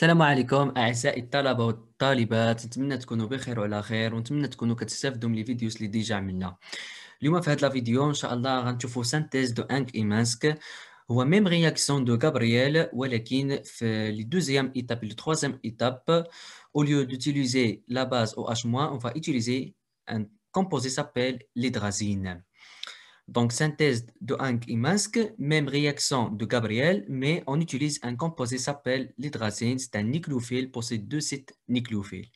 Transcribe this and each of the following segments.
السلام عليكم اعزائي الطلبه والطالبات نتمنى تكونوا بخير وعلى خير ونتمنى تكونوا كتستافدوا من الفيديوز اللي ديجا عملنا اليوم في هذا الفيديو ان شاء الله غنشوفوا سانتيز دو انك ايمانسك هو ميم رياكسيون دو غابرييل ولكن في لي دوزيام ايتاب لي تروازيام ايتاب au lieu d'utiliser la base OH-, on va utiliser un كومبوزي s'appelle l'hydrazine. Donc, synthèse de Hank et même réaction de Gabriel, mais on utilise un composé s'appelle l'hydrazine. C'est un nucléophile pour ces deux sites nucléophiles.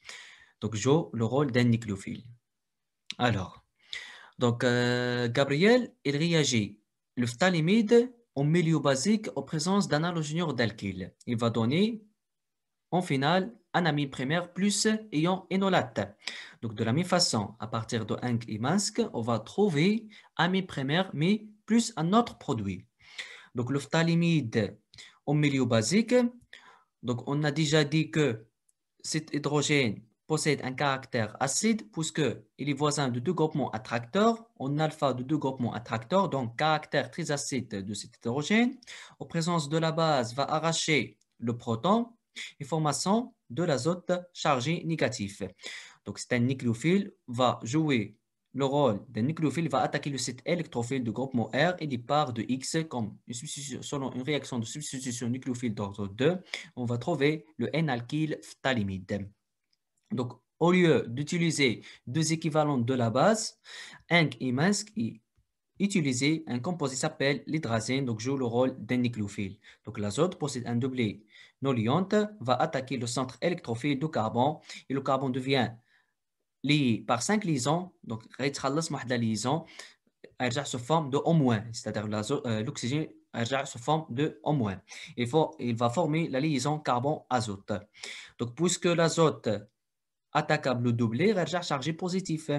Donc, joue le rôle d'un nucléophile. Alors, donc, euh, Gabriel, il réagit le phtalimide au milieu basique en présence d'un d'alkyl. d'alkyle. Il va donner, en finale, un amine primaire plus ayant énolate. Donc, de la même façon, à partir de Inc et on va trouver ami primaire, mais plus un autre produit. Donc, le phtalimide au milieu basique, donc on a déjà dit que cet hydrogène possède un caractère acide puisqu'il est voisin de deux groupements attracteurs, en alpha de deux groupements attracteurs, donc caractère très acide de cet hydrogène. En présence de la base, va arracher le proton et formation de l'azote chargé négatif. Donc, c'est un nucléophile, va jouer le rôle d'un nucléophile, va attaquer le site électrophile du groupement R et départ parts de X comme une selon une réaction de substitution nucléophile d'ordre 2, on va trouver le N-alkyl Donc, au lieu d'utiliser deux équivalents de la base, Inc et Minsk, utilisent utiliser un composé s'appelle l'hydrazine, donc joue le rôle d'un nucléophile. Donc l'azote possède un doublé non va attaquer le centre électrophile du carbone et le carbone devient par cinq liaisons, donc la liaison se forme de au moins, c'est-à-dire euh, l'oxygène se forme de au moins. Il, va former la liaison carbone-azote. Donc, puisque l'azote attaquable doublé, chargé positif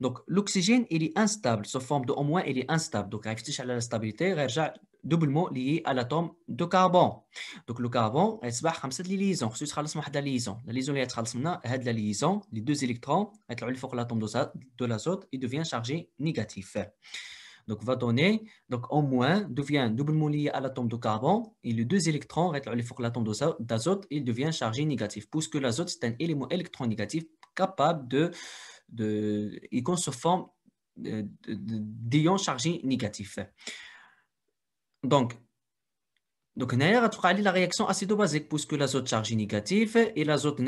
donc l'oxygène est instable sous forme de O moins il est instable donc la stabilité est doublement lié à l'atome de carbone donc le carbone est ce de liaison la liaison liaison les deux électrons être reliés par l'atome de et l'azote il devient chargé négatif donc va donner donc O moins devient doublement lié à l'atome de carbone et les deux électrons être reliés par l'atome il devient chargé négatif puisque l'azote c'est un élément électron négatif capable de de, ils se se forme euh, d'ions chargés négatifs. Donc, donc, la réaction acido-basique puisque l'azote chargé négatif et l'azote,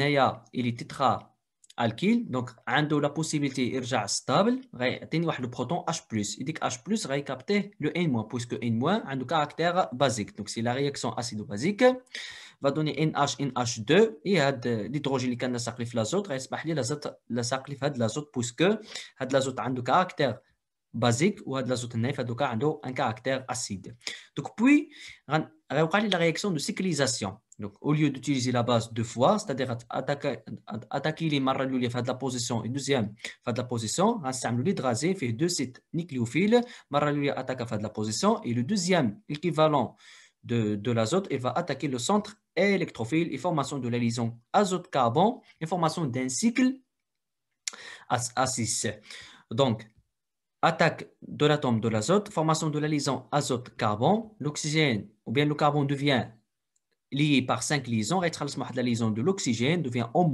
il est tétra alkyl donc عنده la possibilité يرجع stable غيعطيني le proton H+ que H+ capter le N- puisque N- un caractère basique donc si la réaction acide basique va donner NH NH2 et l'hydrogène qui اللي كان l'azote va puisque l'azote a un caractère basique ou l'azote neuf, donc un caractère acide. Donc, puis, on va voir la réaction de cyclisation. Donc, au lieu d'utiliser la base deux fois, c'est-à-dire attaquer, les marraluliers, à de la position, et deuxième, faire la position, à l'hydrasé, fait deux sites nucléophiles, marralulier attaque, faire de la position, et le deuxième équivalent de, de l'azote, il va attaquer le centre électrophile et formation de la liaison azote carbon et formation d'un cycle A6. Donc, attaque de l'atome de l'azote, formation de la liaison azote carbon l'oxygène ou bien le carbone devient lié par cinq liaisons, rétrace la liaison de l'oxygène devient O-,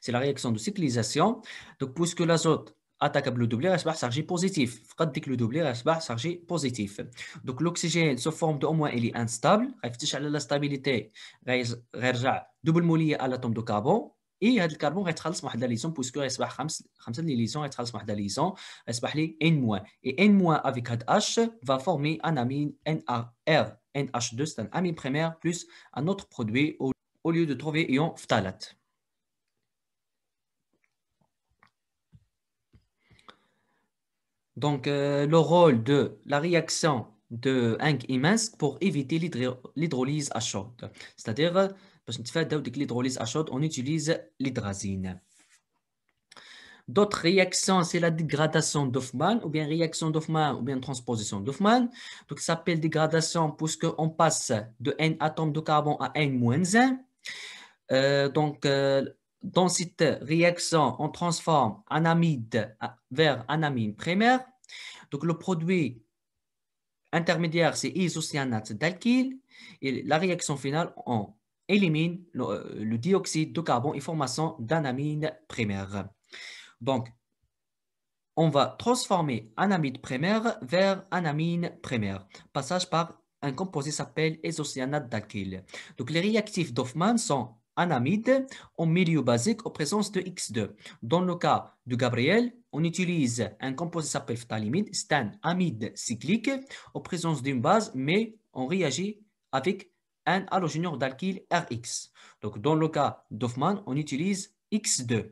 c'est la réaction de cyclisation. Donc, puisque l'azote attaque le doublé, il va positif. Quand le doublé, positif. Donc, l'oxygène se forme de O-, il est instable. Réfléchis à la stabilité, va à double molie à l'atome de carbone. Et ce carbone qui la liaison, puisque il y a 5 liaisons, il la liaison, il y a N-. Et N- avec H va former un amine N-R-R, NH2, c'est un amine primaire, plus un autre produit au, lieu de trouver ion phtalate. Donc, euh, le rôle de la réaction de Hank et Minsk pour éviter l'hydrolyse à chaud, C'est-à-dire, parce que l'hydrolyse à chaud, on utilise l'hydrazine. D'autres réactions, c'est la dégradation d'Hoffmann, ou bien réaction d'Hoffmann, ou bien transposition d'Hoffmann. Donc, ça s'appelle dégradation puisqu'on passe de N atomes de carbone à N-1. Euh, donc, euh, dans cette réaction, on transforme un amide vers un amine primaire. Donc, le produit intermédiaire, c'est isocyanate d'alkyle. Et la réaction finale, on élimine le, euh, dioxyde de carbone et formation d'un amine primaire. Donc, on va transformer un amide primaire vers un amine primaire. Passage par un composé s'appelle isocyanate d'alkyle. Donc, les réactifs d'Hoffmann sont un amide en milieu basique en présence de X2. Dans le cas de Gabriel, on utilise un composé s'appelle phtalimide, c'est un amide cyclique en présence d'une base, mais on réagit avec un halogénure d'alkyle RX. Donc, dans le cas d'Hoffmann, on utilise X2.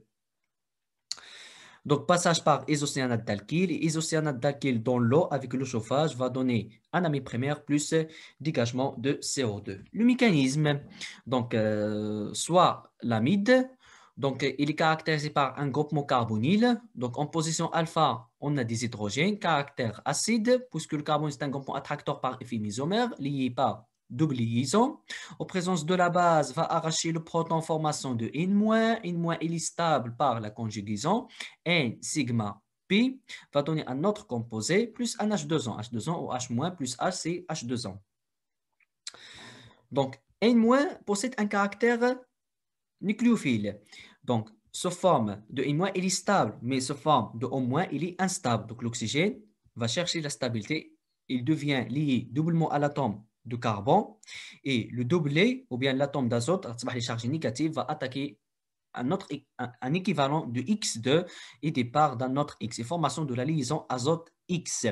Donc, passage par isocyanate d'alkyle. Isocyanate d'alkyle dans l'eau avec le chauffage va donner un ami primaire plus dégagement de CO2. Le mécanisme, donc, euh, soit l'amide, donc il est caractérisé par un groupement carbonyl, Donc, en position alpha, on a des hydrogènes, caractère acide, puisque le carbone est un groupement attracteur par effet isomère lié par double liaison. En présence de la base, va arracher le proton formation de N-. N- il est stable par la conjugaison N sigma pi va donner un autre composé plus un H2O. H2O ou H- plus H, H2O. Donc, N- possède un caractère nucléophile. Donc, se forme de N-, il est stable, mais se forme de O-, il est instable. Donc, l'oxygène va chercher la stabilité. Il devient lié doublement à l'atome de carbone. Et le doublé ou bien l'atome d'azote, ah, les charges négatives, va attaquer un, autre, un, équivalent de X2 et départ d'un autre X, et formation de la liaison azote-X.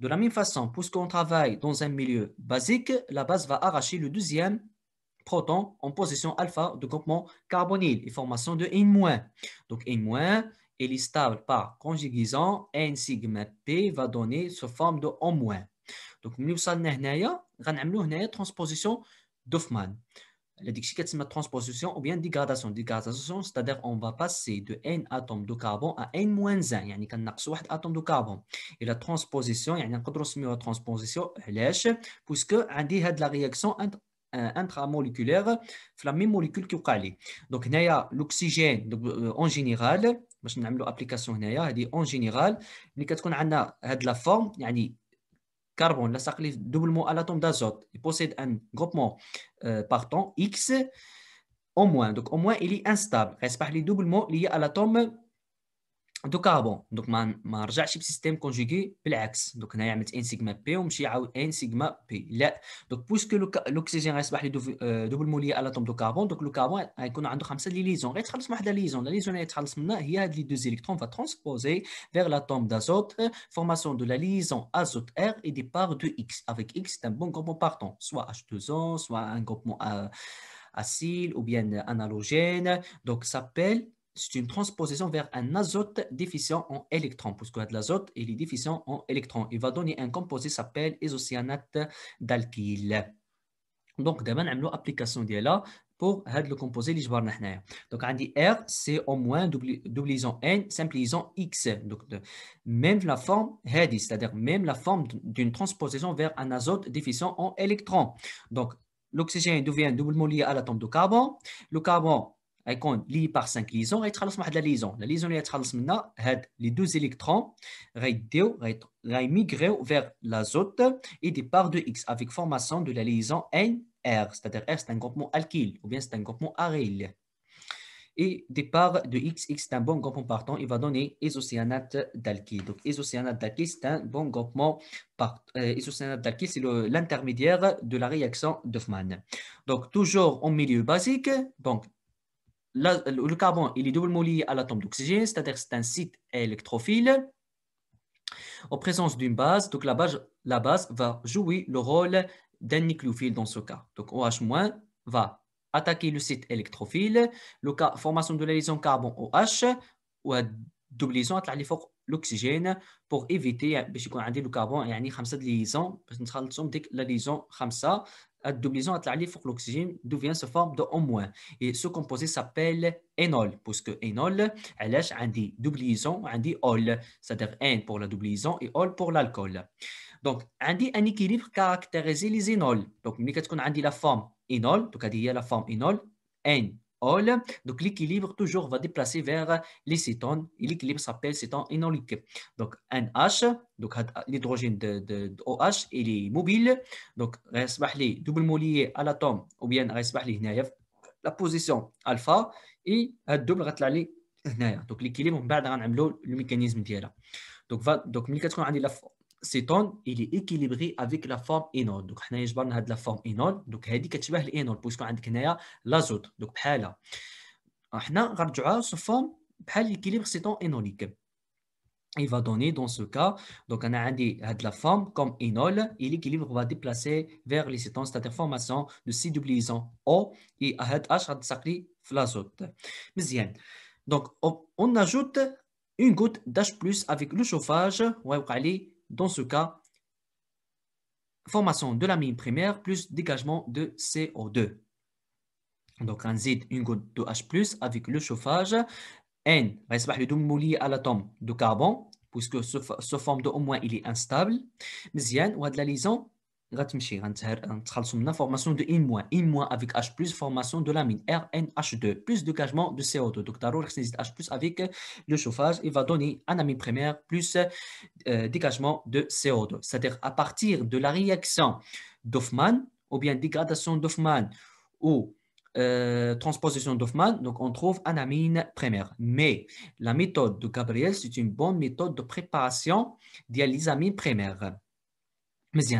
De la même façon, puisqu'on travaille dans un milieu basique, la base va arracher le deuxième proton en position alpha de groupement carbonyl et formation de N-. Donc N- est stable par conjugaison N sigma P va donner sous forme de O- donc nous avons une transposition doffman la deuxième qui est une transposition ou une dégradation dégradation c'est à dire qu'on va passer de n atomes de carbone à n moins un yannick à un atome de carbone et la transposition yannick on peut transmettre la transposition lâche puisque on a la réaction intramoléculaire dans la même molécule qui est quali donc naya l'oxygène en général nous on a fait l'application en général yannick à ce qu'on a la forme carbone, la doublement à l'atome d'azote, il possède un groupement euh, partant X au moins. Donc au moins, il est instable. Respecte les doublement lié à l'atome de carbone. Donc, ma vais faire un système conjugué de l'axe. Donc, je vais mettre un sigma P, un sigma P. Donc, puisque l'oxygène reste double mollié à l'atome de carbone, donc le carbone a un peu de Et faire de liaison. La liaison est un peu de Il y a les deux électrons qui vont transposer vers l'atome d'azote. Formation de la liaison azote-R et départ de X. Avec X, c'est un bon groupement partant. Soit H2O, soit un groupement euh, acide ou bien analogène. Donc, ça s'appelle c'est une transposition vers un azote déficient en électrons, puisque l'azote il est déficient en électrons. Il va donner un composé qui s'appelle isocyanate d'alkyle. Donc, d'abord, nous l'application de là pour euh, le composé que on dit Donc, c'est au moins double double-n n simple liaison x donc c'est-à-dire même la forme d'une transposition vers un azote déficient en électrons donc l'oxygène devient doublement lié à l'atome de carbone le carbone غيكون لي par 5 ليزون غيتخلص من واحد La liaison. لا ليزون اللي غيتخلص منها هاد لي دوز الكترون غيديو غيميغريو فيغ لازوت اي دي formation de اكس c'est-à-dire r c'est un groupement alkyle ou bien c'est un groupement aryl et départ de X, X c'est un bon groupement partant, il va donner isocyanate d'alkyle. Donc isocyanate d'alkyle, c'est un bon groupement partant. isocyanate euh, c'est l'intermédiaire de la réaction d'Hoffmann. Donc toujours en milieu basique, donc le carbone, il est doublement lié à l'atome d'oxygène, c'est-à-dire que c'est un site électrophile. En présence d'une base, donc la base, va jouer le rôle d'un nucléophile dans ce cas. Donc OH- va attaquer le site électrophile, le la formation de la liaison carbone OH ou double liaison à l'oxygène pour éviter hein, le يكون et لو de liaison, la liaison l'addition que l'oxygène devient sous forme de o Et ce composé s'appelle énol, puisque énol, elle a des double liaison, dit ol, c'est-à-dire N pour la double liaison et ol pour l'alcool. Donc, عندي un équilibre caractérisé les énols. Donc, quand on a la forme énol, donc il y a la forme énol, N donc l'équilibre toujours va déplacer vers les cétones et l'équilibre s'appelle céton énolique. Donc NH, donc l'hydrogène de, de, OH, il est mobile. Donc il double mollier à l'atome ou bien il la position alpha et euh, double غتطلع donc l'équilibre on va le mécanisme donc donc donc ملي la سيتون اللي ايكيليبري افيك لا فورم اينول دوك حنايا جبرنا هاد لا فورم اينول دوك هادي كتشبه الاينول بويسكو عندك هنايا لازوت دوك بحالها حنا غنرجعوها سو فورم بحال ليكيليبر سيتون اينوليك il va donner dans ce cas, donc on a dit de la forme comme énol, et l'équilibre va déplacer vers les cétons, c'est-à-dire formation de C-doubliisant O et AHH va s'appeler l'azote. Donc on ajoute une goutte d'H+, avec le chauffage, on va aller dans ce cas, formation de la mine primaire plus dégagement de CO2. Donc, un zid une goutte de H+, avec le chauffage. N, le à l'atome de carbone, puisque ce, forme de au moins il est instable. Mzian, ou de la liaison, la formation de i avec H+, formation formation de l'amine rnh 2 plus dégagement de co 2 Donc, la خصني نزيد H+, avec le chauffage, il va donner un amine primaire plus euh, dégagement de CO2 c'est-à-dire à partir de la réaction d'Offman, ou bien dégradation d'Offman ou euh, transposition d'Offman, donc on trouve un amine primaire. Mais la méthode de Gabriel, c'est une bonne méthode de préparation des primaire.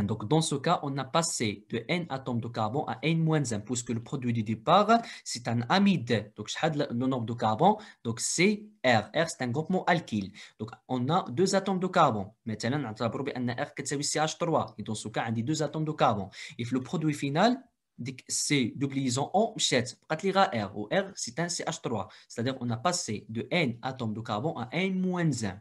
Donc, dans ce cas, on a passé de n atomes de carbone à n-1, puisque le produit du départ, c'est un amide. Donc, le nombre de carbone, donc c'est R. R, c'est un groupement alkyle. Donc, on a deux atomes de carbone. Maintenant, on a un que R CH3. Et dans ce cas, on a deux atomes de carbone. Et le produit final, c'est liaison en chète. R, ou R, c'est un CH3. C'est-à-dire qu'on a passé de n atomes de carbone à n-1.